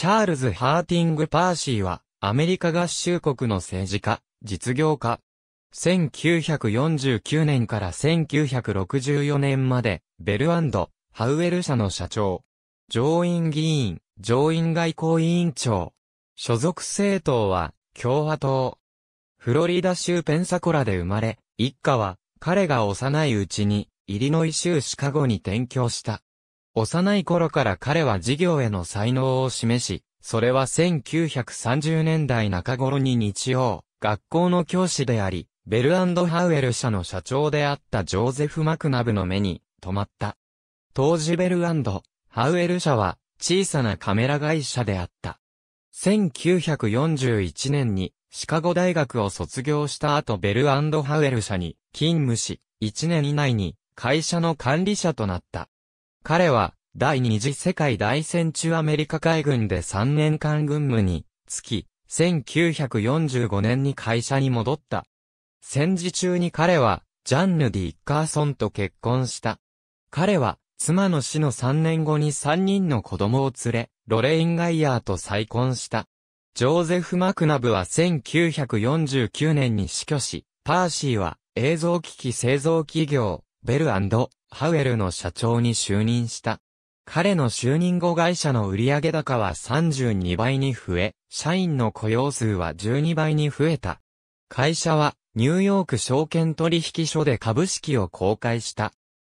チャールズ・ハーティング・パーシーは、アメリカ合衆国の政治家、実業家。1949年から1964年まで、ベルハウエル社の社長。上院議員、上院外交委員長。所属政党は、共和党。フロリダ州ペンサコラで生まれ、一家は、彼が幼いうちに、イリノイ州シカゴに転居した。幼い頃から彼は事業への才能を示し、それは1930年代中頃に日曜、学校の教師であり、ベルハウエル社の社長であったジョーゼフ・マクナブの目に、止まった。当時ベルハウエル社は、小さなカメラ会社であった。1941年に、シカゴ大学を卒業した後ベルハウエル社に勤務し、1年以内に会社の管理者となった。彼は、第二次世界大戦中アメリカ海軍で3年間軍務につき、1945年に会社に戻った。戦時中に彼は、ジャンヌ・ディ・ッカーソンと結婚した。彼は、妻の死の3年後に3人の子供を連れ、ロレイン・ガイヤーと再婚した。ジョーゼフ・マクナブは1949年に死去し、パーシーは映像機器製造企業、ベルハウエルの社長に就任した。彼の就任後会社の売上高は32倍に増え、社員の雇用数は12倍に増えた。会社はニューヨーク証券取引所で株式を公開した。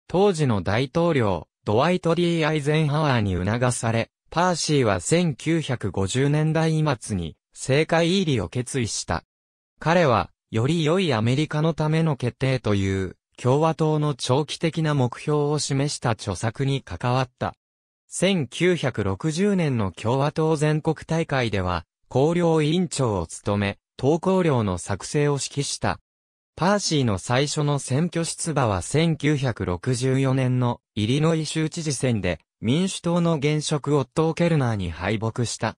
当時の大統領、ドワイト・ D・ アイゼンハワーに促され、パーシーは1950年代末に政界入りを決意した。彼は、より良いアメリカのための決定という共和党の長期的な目標を示した著作に関わった。1960年の共和党全国大会では、公領委員長を務め、投稿料の作成を指揮した。パーシーの最初の選挙出馬は1964年のイリノイ州知事選で民主党の現職オットー・ケルナーに敗北した。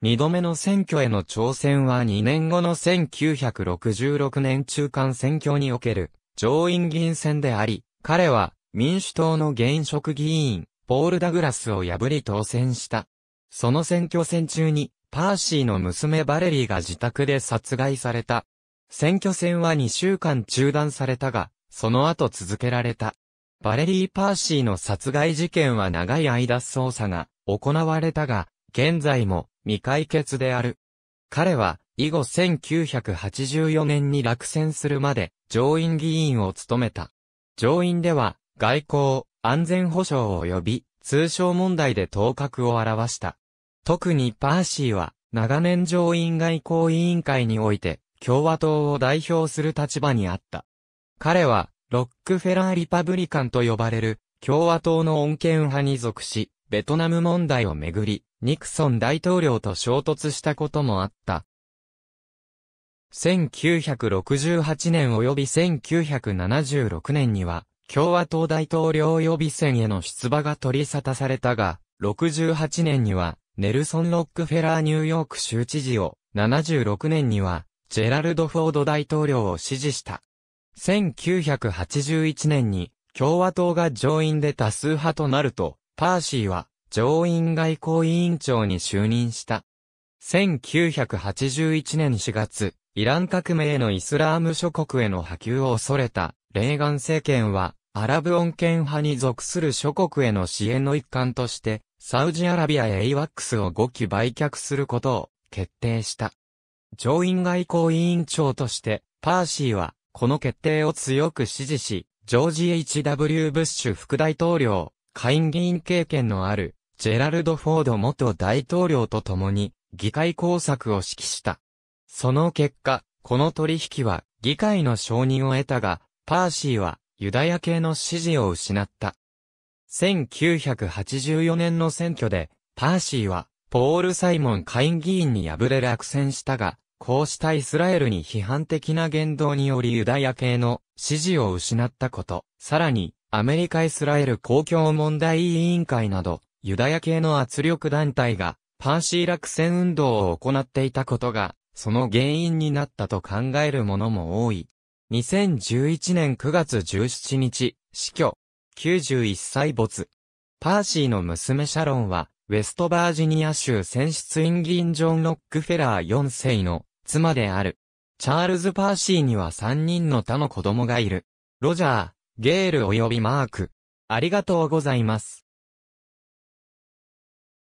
二度目の選挙への挑戦は2年後の1966年中間選挙における上院議員選であり、彼は民主党の現職議員、ポール・ダグラスを破り当選した。その選挙戦中に、パーシーの娘バレリーが自宅で殺害された。選挙戦は2週間中断されたが、その後続けられた。バレリー・パーシーの殺害事件は長い間捜査が行われたが、現在も未解決である。彼は以後1984年に落選するまで上院議員を務めた。上院では外交、安全保障及び通商問題で頭角を表した。特にパーシーは長年上院外交委員会において共和党を代表する立場にあった。彼はロックフェラーリパブリカンと呼ばれる共和党の穏健派に属し、ベトナム問題をめぐり、ニクソン大統領と衝突したこともあった。1968年及び1976年には、共和党大統領予備選への出馬が取り沙汰されたが、68年には、ネルソン・ロックフェラーニューヨーク州知事を、76年には、ジェラルド・フォード大統領を支持した。1981年に、共和党が上院で多数派となると、パーシーは、上院外交委員長に就任した。1981年4月、イラン革命のイスラーム諸国への波及を恐れた、レーガン政権は、アラブ恩恵派に属する諸国への支援の一環として、サウジアラビアへ AWACS を5機売却することを決定した。上院外交委員長として、パーシーは、この決定を強く支持し、ジョージ H.W. ブッシュ副大統領、下院議員経験のある、ジェラルド・フォード元大統領と共に、議会工作を指揮した。その結果、この取引は議会の承認を得たが、パーシーはユダヤ系の支持を失った。1984年の選挙で、パーシーはポール・サイモン下院議員に敗れ落選したが、こうしたイスラエルに批判的な言動によりユダヤ系の支持を失ったこと、さらに、アメリカ・イスラエル公共問題委員会など、ユダヤ系の圧力団体が、パーシー落選運動を行っていたことが、その原因になったと考える者も多い。2011年9月17日、死去。91歳没。パーシーの娘シャロンは、ウェストバージニア州選出インギン・ジョン・ロックフェラー4世の妻である。チャールズ・パーシーには3人の他の子供がいる。ロジャー、ゲール及びマーク。ありがとうございます。